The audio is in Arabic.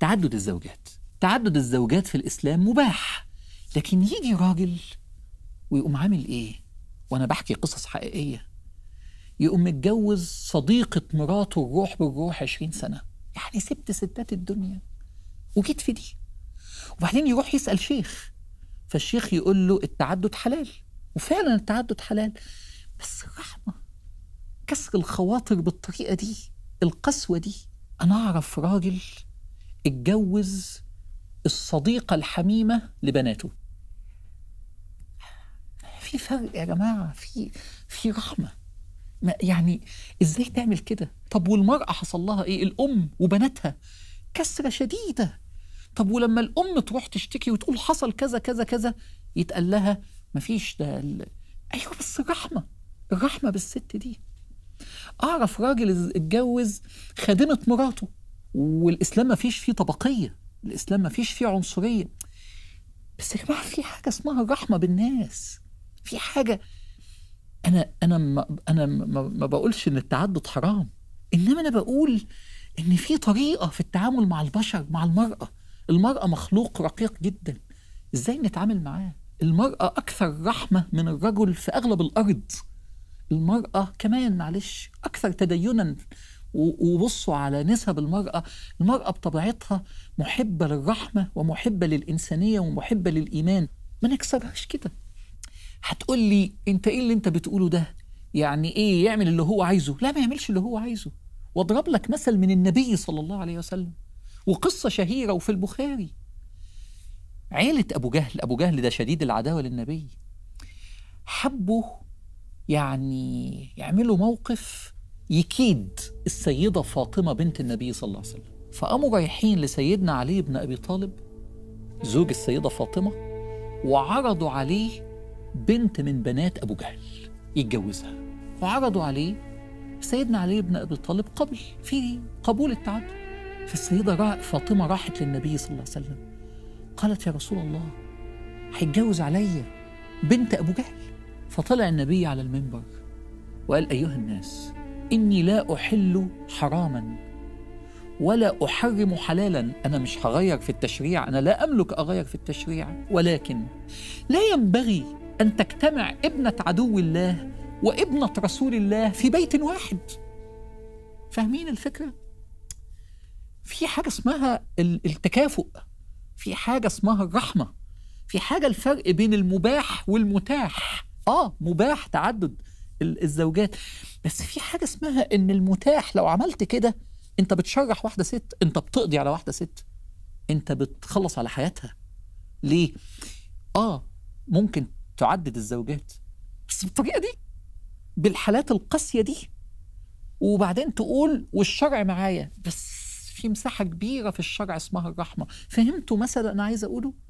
تعدد الزوجات تعدد الزوجات في الإسلام مباح لكن يجي راجل ويقوم عامل إيه وأنا بحكي قصص حقيقية يقوم متجوز صديقة مراته الروح بالروح 20 سنة يعني سبت ستات الدنيا وجيت في دي وبعدين يروح يسأل شيخ فالشيخ يقول له التعدد حلال وفعلا التعدد حلال بس الرحمة كسر الخواطر بالطريقة دي القسوة دي أنا أعرف راجل اتجوز الصديقة الحميمة لبناته في فرق يا جماعة في في رحمة ما يعني ازاي تعمل كده طب والمرأة حصل لها ايه الأم وبناتها كسرة شديدة طب ولما الأم تروح تشتكي وتقول حصل كذا كذا كذا يتقال لها مفيش ده ال... أيوة بس الرحمة الرحمة بالست دي أعرف راجل اتجوز خادمة مراته والاسلام ما فيش فيه طبقيه الاسلام ما فيش فيه عنصريه بس يا جماعه في حاجه اسمها الرحمه بالناس في حاجه انا انا ما انا ما بقولش ان التعدد حرام انما انا بقول ان في طريقه في التعامل مع البشر مع المراه المراه مخلوق رقيق جدا ازاي نتعامل معاه المراه اكثر رحمه من الرجل في اغلب الارض المراه كمان معلش اكثر تدينا وبصوا على نسب المرأة المرأة بطبيعتها محبة للرحمة ومحبة للإنسانية ومحبة للإيمان ما نكسرهاش كده هتقول لي انت ايه اللي انت بتقوله ده يعني ايه يعمل اللي هو عايزه لا ما يعملش اللي هو عايزه واضرب لك مثل من النبي صلى الله عليه وسلم وقصة شهيرة وفي البخاري عيلة أبو جهل أبو جهل ده شديد العداوة للنبي حبوا يعني يعملوا موقف يكيد السيدة فاطمة بنت النبي صلى الله عليه وسلم فقاموا رايحين لسيدنا علي بن أبي طالب زوج السيدة فاطمة وعرضوا عليه بنت من بنات أبو جهل يتجوزها وعرضوا عليه سيدنا علي بن أبي طالب قبل في قبول التعدد فالسيدة فاطمة راحت للنبي صلى الله عليه وسلم قالت يا رسول الله هيتجوز عليا بنت أبو جهل فطلع النبي على المنبر وقال أيها الناس إني لا أحل حراما ولا أحرم حلالا أنا مش هغير في التشريع أنا لا أملك أغير في التشريع ولكن لا ينبغي أن تجتمع ابنة عدو الله وابنة رسول الله في بيت واحد فاهمين الفكرة؟ في حاجة اسمها التكافؤ في حاجة اسمها الرحمة في حاجة الفرق بين المباح والمتاح آه مباح تعدد الزوجات بس في حاجه اسمها ان المتاح لو عملت كده انت بتشرح واحده ست انت بتقضي على واحده ست انت بتخلص على حياتها ليه اه ممكن تعدد الزوجات بس بالطريقه دي بالحالات القاسيه دي وبعدين تقول والشرع معايا بس في مساحه كبيره في الشرع اسمها الرحمه فهمتوا مثلا انا عايز اقوله